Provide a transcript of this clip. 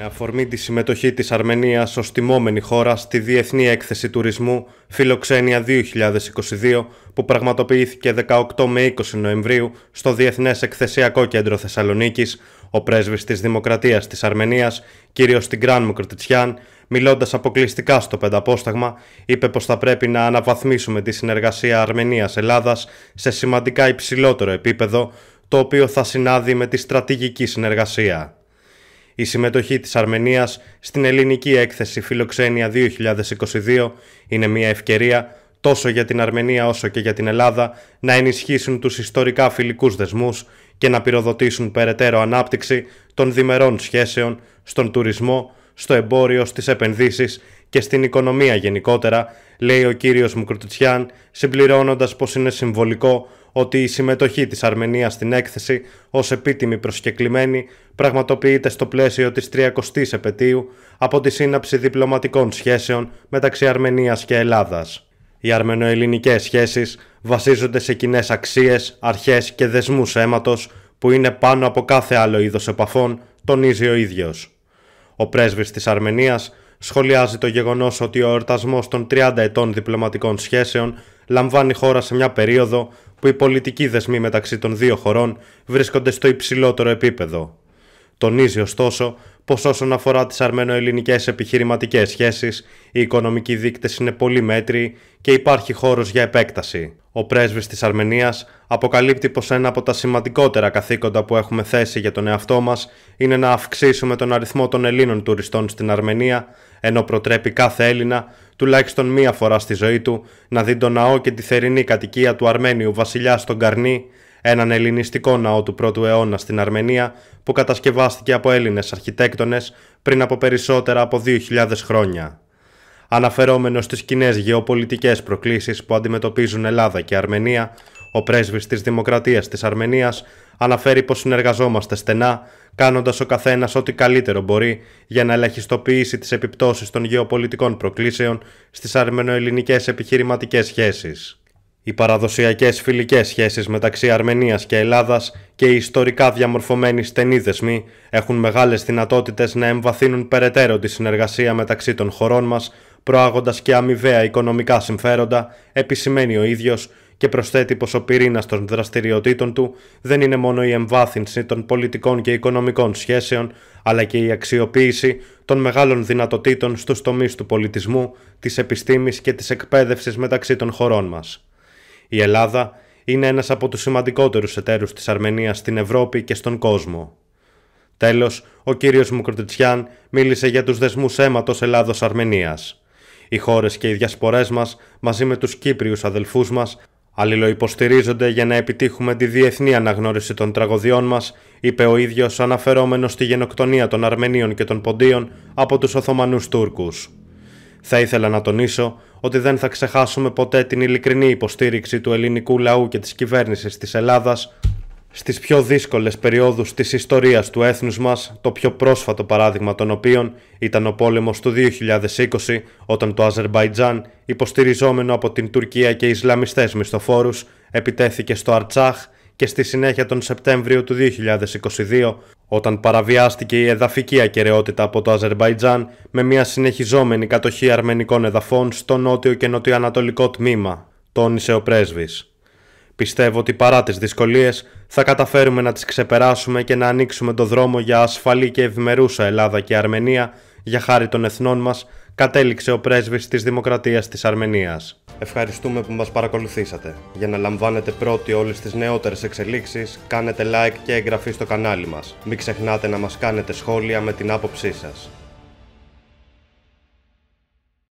Με αφορμή τη συμμετοχή της Αρμενίας ως τιμόμενη χώρα στη Διεθνή Έκθεση Τουρισμού Φιλοξένια 2022 που πραγματοποιήθηκε 18 με 20 Νοεμβρίου στο Διεθνές Εκθεσιακό Κέντρο Θεσσαλονίκης, ο πρέσβης της Δημοκρατίας της Αρμενίας, κύριος Τιγκράν Μουκρτιτσιάν, μιλώντας αποκλειστικά στο Πενταπόσταγμα, είπε πως θα πρέπει να αναβαθμίσουμε τη συνεργασία Αρμενίας-Ελλάδας σε σημαντικά υψηλότερο επίπεδο, το οποίο θα συνάδει με τη στρατηγική συνεργασία. Η συμμετοχή της Αρμενίας στην ελληνική έκθεση Φιλοξένια 2022 είναι μια ευκαιρία τόσο για την Αρμενία όσο και για την Ελλάδα να ενισχύσουν τους ιστορικά φιλικούς δεσμούς και να πυροδοτήσουν περαιτέρω ανάπτυξη των διμερών σχέσεων στον τουρισμό, στο εμπόριο, στις επενδύσεις και στην οικονομία γενικότερα, λέει ο κύριος Μουκρουτσιάν, συμπληρώνοντας πως είναι συμβολικό ότι η συμμετοχή της Αρμενίας στην έκθεση ως επίτιμη προσκεκλημένη πραγματοποιείται στο πλαίσιο της 30ης επαιτίου από τη σύναψη διπλωματικών σχέσεων μεταξύ Αρμενίας και Ελλάδας. Οι αρμενοελληνικές σχέσεις βασίζονται σε κοινέ αξίες, αρχές και δεσμούς αίματος που είναι πάνω από κάθε άλλο είδος επαφών, τονίζει ο ίδιος. Ο πρέσβης της Αρμενίας σχολιάζει το γεγονός ότι ο εορτασμός των 30 ετών διπλωματικών σχέσεων λαμβάνει χώρα σε μια περίοδο που οι πολιτικοί δεσμοί μεταξύ των δύο χωρών βρίσκονται στο υψηλότερο επίπεδο. Τονίζει ωστόσο πως όσον αφορά τις αρμένο-ελληνικές επιχειρηματικές σχέσεις, οι οικονομικοί δείκτες είναι πολύ μέτροι και υπάρχει χώρος για επέκταση. Ο πρέσβης της Αρμενίας αποκαλύπτει πως ένα από τα σημαντικότερα καθήκοντα που έχουμε θέσει για τον εαυτό μας είναι να αυξήσουμε τον αριθμό των Ελλήνων τουριστών στην Αρμενία, ενώ προτρέπει κάθε Έλληνα, τουλάχιστον μία φορά στη ζωή του, να δει τον ναό και τη θερινή κατοικία του Αρμένιου βασιλιά στον Καρνί, έναν ελληνιστικό ναό του πρώτου αιώνα στην Αρμενία που κατασκευάστηκε από Έλληνες αρχιτέκτονες πριν από περισσότερα από 2.000 χρόνια. Αναφερόμενος στις κοινές γεωπολιτικές προκλήσεις που αντιμετωπίζουν Ελλάδα και Αρμενία, ο πρέσβή της Δημοκρατίας της Αρμενίας αναφέρει πως συνεργαζόμαστε στενά, κάνοντας ο καθένας ό,τι καλύτερο μπορεί για να ελαχιστοποιήσει τις επιπτώσεις των γεωπολιτικών προκλήσεων στις αρμενοελληνικές επιχειρηματικές σχέσεις. Οι παραδοσιακές φιλικές σχέσεις μεταξύ Αρμενίας και Ελλάδας και οι ιστορικά διαμορφωμένοι στενοί δεσμοί έχουν μεγάλες δυνατότητες να εμβαθύνουν περαιτέρω τη συνεργασία μεταξύ των χωρών μας προάγοντας και αμοιβαία οικονομικά συμφέροντα, επισημαίνει ο ίδιος και προσθέτει πως ο πυρήνας των δραστηριοτήτων του δεν είναι μόνο η εμβάθυνση των πολιτικών και οικονομικών σχέσεων, αλλά και η αξιοποίηση των μεγάλων δυνατοτήτων στους τομείς του πολιτισμού, της επιστήμης και της εκπαίδευσης μεταξύ των χωρών μας. Η Ελλάδα είναι ένας από τους σημαντικότερους εταίρους της Αρμενίας στην Ευρώπη και στον κόσμο. Τέλος, ο κύριος Μουκροτιτσιάν μίλησε για τους δεσμους αιματο αίματος Ελλάδο-Αρμενίας. Οι χώρες και οι διασπορές μας, μαζί με τους Κύπριους αδελφούς μας, αλληλοϊποστηρίζονται για να επιτύχουμε τη διεθνή αναγνώριση των τραγωδιών μας, είπε ο ίδιος αναφερόμενος στη γενοκτονία των Αρμενίων και των Ποντίων από τους Οθωμανούς Τούρκους. Θα ήθελα να τονίσω ότι δεν θα ξεχάσουμε ποτέ την ειλικρινή υποστήριξη του ελληνικού λαού και της κυβέρνησης της Ελλάδας στις πιο δύσκολες περιόδους της ιστορίας του έθνους μας, το πιο πρόσφατο παράδειγμα των οποίων ήταν ο πόλεμος του 2020, όταν το Αζερμπαϊτζάν, υποστηριζόμενο από την Τουρκία και Ισλαμιστές μισθοφόρους, επιτέθηκε στο Αρτσάχ και στη συνέχεια τον Σεπτέμβριο του 2022, όταν παραβιάστηκε η εδαφική ακαιρεότητα από το Αζερμπαϊτζάν με μια συνεχιζόμενη κατοχή αρμενικών εδαφών στο νότιο και νοτιοανατολικό τμήμα, τόνισε ο Πρέσβης. Πιστεύω ότι παρά τις δυσκολίες, θα καταφέρουμε να τις ξεπεράσουμε και να ανοίξουμε το δρόμο για ασφαλή και ευημερούσα Ελλάδα και Αρμενία για χάρη των εθνών μας, κατέληξε ο πρέσβης της Δημοκρατίας της Αρμενίας. Ευχαριστούμε που μας παρακολουθήσατε. Για να λαμβάνετε πρώτοι όλες τις νεότερες εξελίξεις, κάνετε like και εγγραφή στο κανάλι μας. Μην ξεχνάτε να μας κάνετε σχόλια με την άποψή σας.